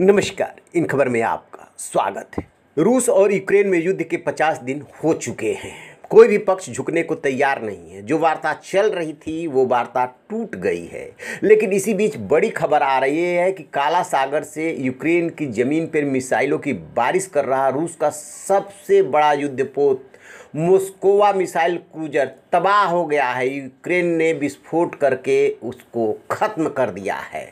नमस्कार इन खबर में आपका स्वागत है रूस और यूक्रेन में युद्ध के 50 दिन हो चुके हैं कोई भी पक्ष झुकने को तैयार नहीं है जो वार्ता चल रही थी वो वार्ता टूट गई है लेकिन इसी बीच बड़ी खबर आ रही है कि काला सागर से यूक्रेन की ज़मीन पर मिसाइलों की बारिश कर रहा रूस का सबसे बड़ा युद्धपोत मोस्कोवा मिसाइल क्रूजर तबाह हो गया है यूक्रेन ने विस्फोट करके उसको ख़त्म कर दिया है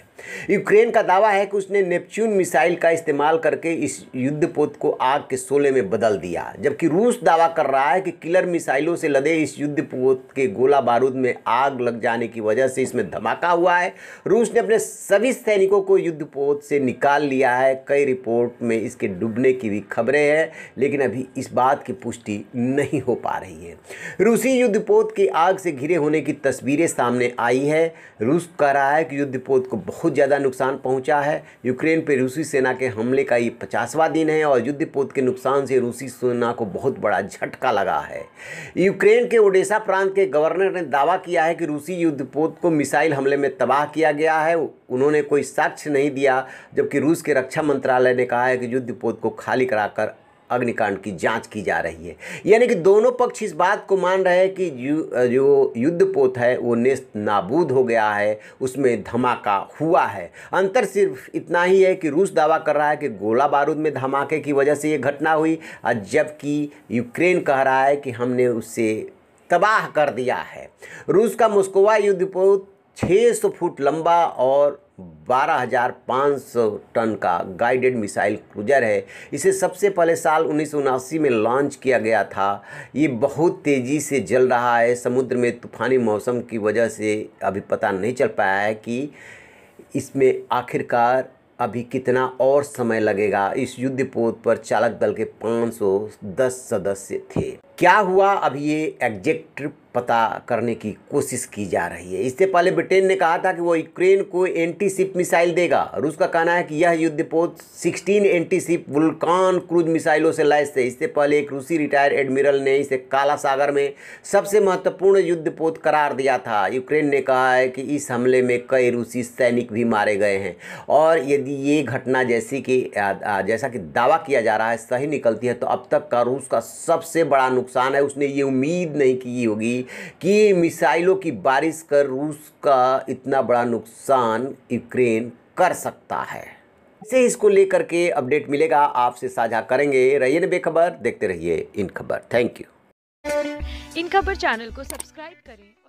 यूक्रेन का दावा है कि उसने नेपच्यून मिसाइल का इस्तेमाल करके इस युद्धपोत को आग के सोले में बदल दिया जबकि रूस दावा कर रहा है कि किलर मिसाइलों से लदे इस युद्धपोत के गोला बारूद में आग लग जाने की वजह वजह से इसमें धमाका हुआ है रूस ने अपने सभी सैनिकों को युद्धपोत से निकाल लिया है कई रिपोर्ट में इसके डूबने की भी खबरें हैं लेकिन अभी इस बात की पुष्टि नहीं हो पा रही है रूसी युद्धपोत की आग से घिरे होने की तस्वीरें सामने आई है रूस कह रहा है कि युद्धपोत को बहुत ज़्यादा नुकसान पहुँचा है यूक्रेन पर रूसी सेना के हमले का ये पचासवा दिन है और युद्धपोत के नुकसान से रूसी सेना को बहुत बड़ा झटका लगा है यूक्रेन के ओडेसा प्रांत के गवर्नर ने दावा किया है कि रूसी युद्धपोत को मिसाइल हमले में तबाह किया गया है उन्होंने कोई साक्ष्य नहीं दिया जबकि रूस के रक्षा मंत्रालय ने कहा है कि युद्धपोत को खाली कराकर अग्निकांड की जांच की जा रही है यानी कि दोनों पक्ष इस बात को मान रहे हैं कि यु, जो युद्धपोत है वो नेस्त नाबूद हो गया है उसमें धमाका हुआ है अंतर सिर्फ इतना ही है कि रूस दावा कर रहा है कि गोला बारूद में धमाके की वजह से ये घटना हुई जबकि यूक्रेन कह रहा है कि हमने उससे तबाह कर दिया है रूस का मुस्कोवा युद्धपोत 600 फुट लंबा और 12,500 टन का गाइडेड मिसाइल क्रूजर है इसे सबसे पहले साल उन्नीस में लॉन्च किया गया था ये बहुत तेज़ी से जल रहा है समुद्र में तूफानी मौसम की वजह से अभी पता नहीं चल पाया है कि इसमें आखिरकार अभी कितना और समय लगेगा इस युद्धपोत पर चालक दल के 510 सदस्य थे क्या हुआ अभी ये एग्जेक्ट पता करने की कोशिश की जा रही है इससे पहले ब्रिटेन ने कहा था कि वो यूक्रेन को एंटी शिप मिसाइल देगा रूस का कहना है कि यह युद्धपोत 16 एंटी शिप वुल्कान क्रूज मिसाइलों से लैस थे इससे पहले एक रूसी रिटायर्ड एडमिरल ने इसे काला सागर में सबसे महत्वपूर्ण युद्धपोत करार दिया था यूक्रेन ने कहा है कि इस हमले में कई रूसी सैनिक भी मारे गए हैं और यदि ये घटना जैसी कि जैसा कि दावा किया जा रहा है सही निकलती है तो अब तक का रूस का सबसे बड़ा नुकसान है उसने ये उम्मीद नहीं की होगी कि मिसाइलों की बारिश कर रूस का इतना बड़ा नुकसान यूक्रेन कर सकता है से इसको लेकर के अपडेट मिलेगा आपसे साझा करेंगे रहिए न बेखबर देखते रहिए इन खबर थैंक यू इन खबर चैनल को सब्सक्राइब करें